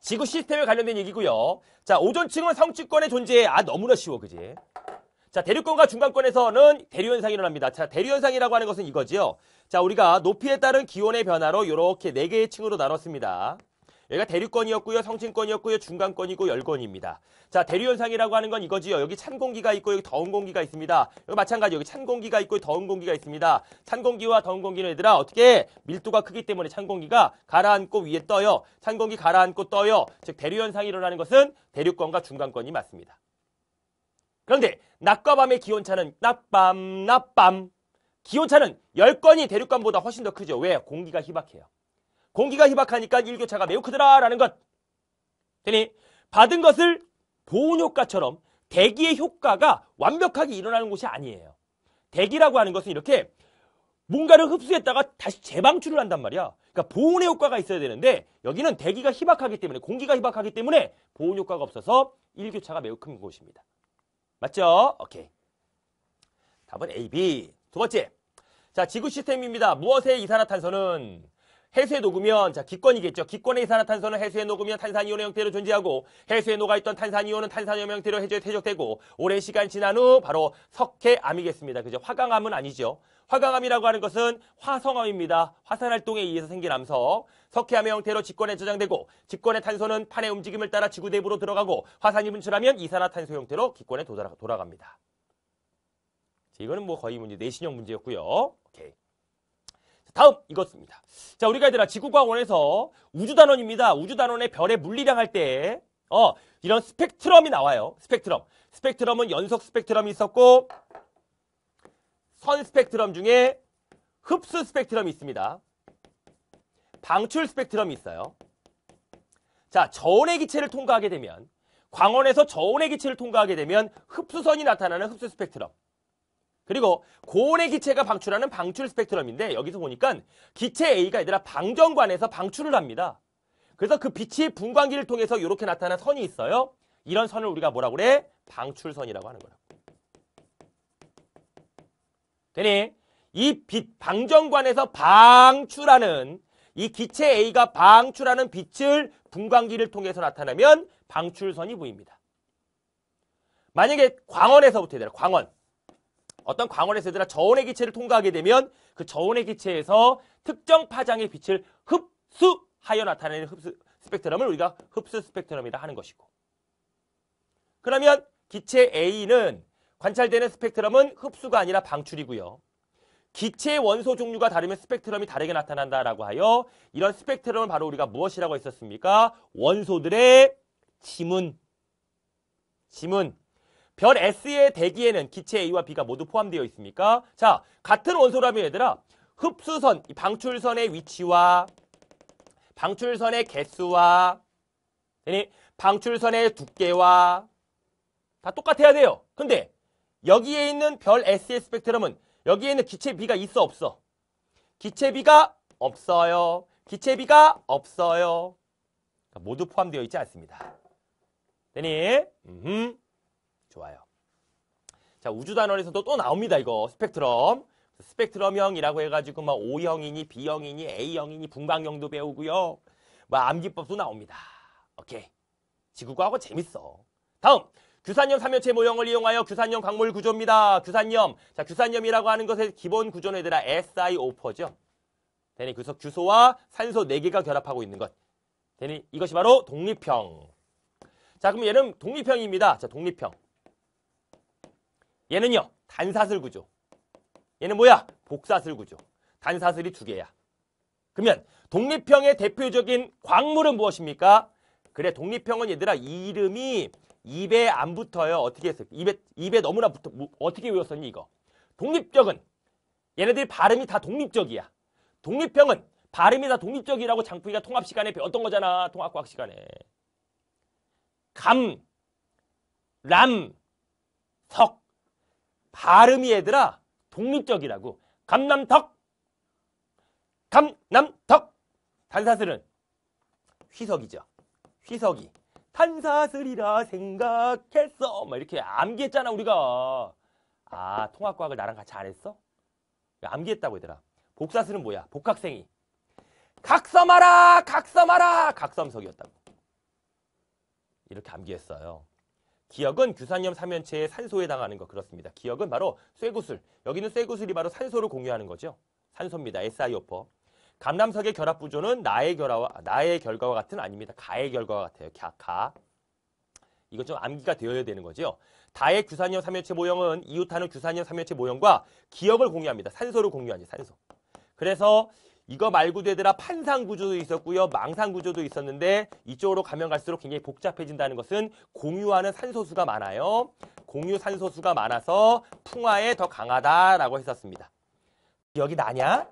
지구 시스템에 관련된 얘기고요. 자, 오존층은 성취권의 존재에 아 너무나 쉬워 그지? 자, 대륙권과 중간권에서는 대류현상이 일어납니다. 자, 대류현상이라고 하는 것은 이거지요. 자, 우리가 높이에 따른 기온의 변화로 이렇게 네 개의 층으로 나눴습니다. 얘가 대류권이었고요. 성층권이었고요. 중간권이고 열권입니다. 자, 대류현상이라고 하는 건 이거지요. 여기 찬 공기가 있고 여기 더운 공기가 있습니다. 여기 마찬가지 여기 찬 공기가 있고 더운 공기가 있습니다. 찬 공기와 더운 공기는 얘들아 어떻게 밀도가 크기 때문에 찬 공기가 가라앉고 위에 떠요. 찬 공기 가라앉고 떠요. 즉 대류현상이 일어나는 것은 대류권과 중간권이 맞습니다. 그런데 낮과 밤의 기온차는 낮밤 낮밤 기온차는 열권이대륙권보다 훨씬 더 크죠. 왜? 공기가 희박해요. 공기가 희박하니까 일교차가 매우 크더라라는 것. 되니 받은 것을 보온 효과처럼 대기의 효과가 완벽하게 일어나는 곳이 아니에요. 대기라고 하는 것은 이렇게 뭔가를 흡수했다가 다시 재방출을 한단 말이야. 그러니까 보온의 효과가 있어야 되는데 여기는 대기가 희박하기 때문에 공기가 희박하기 때문에 보온 효과가 없어서 일교차가 매우 큰 곳입니다. 맞죠? 오케이. 답은 A, B. 두 번째. 자, 지구 시스템입니다. 무엇의 이산화탄소는 해수에 녹으면 자 기권이겠죠. 기권의 이산화 탄소는 해수에 녹으면 탄산이온의 형태로 존재하고 해수에 녹아있던 탄산이온은 탄산염 형태로 해저에 퇴적되고 오랜 시간 지난 후 바로 석회암이겠습니다. 그죠? 화강암은 아니죠. 화강암이라고 하는 것은 화성암입니다. 화산 활동에 의해서 생긴 암석. 석회암의 형태로 직권에 저장되고 직권의 탄소는 판의 움직임을 따라 지구 내부로 들어가고 화산이 분출하면 이산화탄소 형태로 기권에 돌아갑니다. 이거는 뭐 거의 문제 뭐 내신형 문제였고요. 오케이. 다음 이것입니다. 자, 우리가 얘들아 지구과학원에서 우주단원입니다. 우주단원의 별의 물리량 할 때, 어, 이런 스펙트럼이 나와요. 스펙트럼. 스펙트럼은 연속 스펙트럼이 있었고, 선 스펙트럼 중에 흡수 스펙트럼이 있습니다. 방출 스펙트럼이 있어요. 자, 저온의 기체를 통과하게 되면, 광원에서 저온의 기체를 통과하게 되면 흡수선이 나타나는 흡수 스펙트럼. 그리고 고온의 기체가 방출하는 방출 스펙트럼인데 여기서 보니까 기체 A가 얘들아 방정관에서 방출을 합니다. 그래서 그 빛이 분광기를 통해서 이렇게 나타난 선이 있어요. 이런 선을 우리가 뭐라고 그래? 방출선이라고 하는 거라고. 되니? 이 빛, 방정관에서 방출하는 이 기체 A가 방출하는 빛을 분광기를 통해서 나타나면 방출선이 보입니다. 만약에 광원에서부터 얘들아, 광원. 어떤 광원의 세대나 저온의 기체를 통과하게 되면 그 저온의 기체에서 특정 파장의 빛을 흡수하여 나타내는 흡수 스펙트럼을 우리가 흡수 스펙트럼이라 하는 것이고 그러면 기체 A는 관찰되는 스펙트럼은 흡수가 아니라 방출이고요. 기체 원소 종류가 다르면 스펙트럼이 다르게 나타난다라고 하여 이런 스펙트럼을 바로 우리가 무엇이라고 했었습니까? 원소들의 지문. 지문. 별 S의 대기에는 기체 A와 B가 모두 포함되어 있습니까? 자, 같은 원소라면 얘들아 흡수선, 방출선의 위치와 방출선의 개수와 방출선의 두께와 다 똑같아야 돼요. 근데 여기에 있는 별 S의 스펙트럼은 여기에 는 기체 B가 있어 없어? 기체 B가 없어요. 기체 B가 없어요. 그러니까 모두 포함되어 있지 않습니다. 되니? 좋아요. 자, 우주 단원에서도 또 나옵니다. 이거 스펙트럼. 스펙트럼형이라고 해가지고 막 O형이니 B형이니 A형이니 분광형도 배우고요. 막 암기법도 나옵니다. 오케이. 지구과학은 재밌어. 다음. 규산염 삼면체 모형을 이용하여 규산염 광물 구조입니다. 규산염. 자, 규산염이라고 하는 것의 기본 구조는 얘들아 SiO4죠. 되니 그래서 규소와 산소 4개가 결합하고 있는 것. 되니 이것이 바로 독립형. 자, 그럼 얘는 독립형입니다. 자, 독립형. 얘는요. 단사슬 구조. 얘는 뭐야? 복사슬 구조. 단사슬이 두 개야. 그러면 독립형의 대표적인 광물은 무엇입니까? 그래 독립형은 얘들아 이름이 입에 안 붙어요. 어떻게 했어요? 입에 입에 너무나 붙어. 뭐, 어떻게 외웠었니 이거? 독립적은 얘네들이 발음이 다 독립적이야. 독립형은 발음이 다 독립적이라고 장풍이가 통합 시간에 배웠던 거잖아. 통합과학 시간에. 감, 람, 석. 발음이 얘들아 독립적이라고. 감남덕감남덕 단사슬은 휘석이죠. 휘석이. 탄사슬이라 생각했어. 막 이렇게 암기했잖아 우리가. 아 통합과학을 나랑 같이 안 했어? 암기했다고 얘들아. 복사슬은 뭐야? 복학생이. 각섬하라! 각섬하라! 각섬석이었다고. 이렇게 암기했어요. 기억은 규산염 삼면체의 산소에 해당하는 거 그렇습니다. 기억은 바로 쇠구슬. 여기는 쇠구슬이 바로 산소를 공유하는 거죠. 산소입니다. SiO4. 감람석의 결합 구조는 나의 결화와 나의 결과와 같은 아닙니다. 가의 결과와 같아요. 가. 가. 이건 좀 암기가 되어야 되는 거죠. 다의 규산염 삼면체 모형은 이웃하는 규산염 삼면체 모형과 기억을 공유합니다. 산소를 공유하지 산소. 그래서 이거 말고도 얘들아 판상 구조도 있었고요. 망상 구조도 있었는데 이쪽으로 가면 갈수록 굉장히 복잡해진다는 것은 공유하는 산소수가 많아요. 공유 산소수가 많아서 풍화에 더 강하다라고 했었습니다. 기억이 나냐?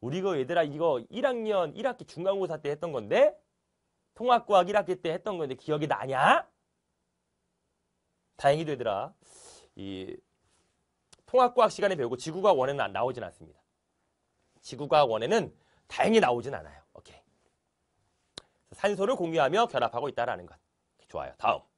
우리 이거 얘들아 이거 1학년 1학기 중간고사 때 했던 건데 통합과학 1학기 때 했던 건데 기억이 나냐? 다행히도 얘들아 이 통합과학 시간에 배우고 지구과학 원에는 나오진 않습니다. 지구과학 원에는 다행히 나오진 않아요. 오케이. 산소를 공유하며 결합하고 있다라는 것. 좋아요. 다음.